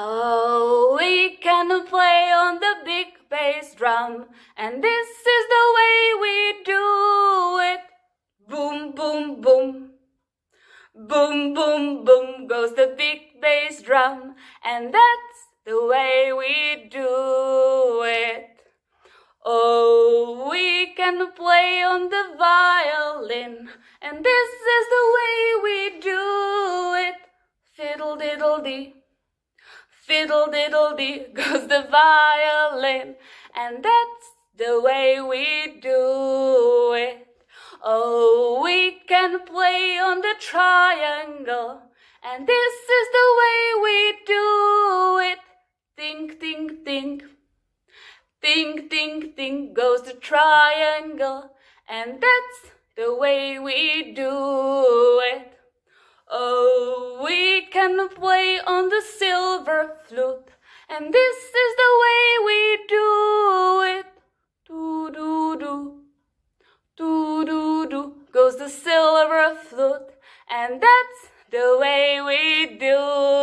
Oh, we can play on the big bass drum, and this is the way we do it. Boom, boom, boom. Boom, boom, boom goes the big bass drum, and that's the way we do it. Oh, we can play on the violin, and this is the way we do it. Fiddle diddle dee. Fiddle diddle dee goes the violin, and that's the way we do it. Oh, we can play on the triangle, and this is the way we do it. Think, think, think. Think, think, think goes the triangle, and that's the way we do it. Oh, we can play on the flute, and this is the way we do it. Do do do, do do do goes the silver flute, and that's the way we do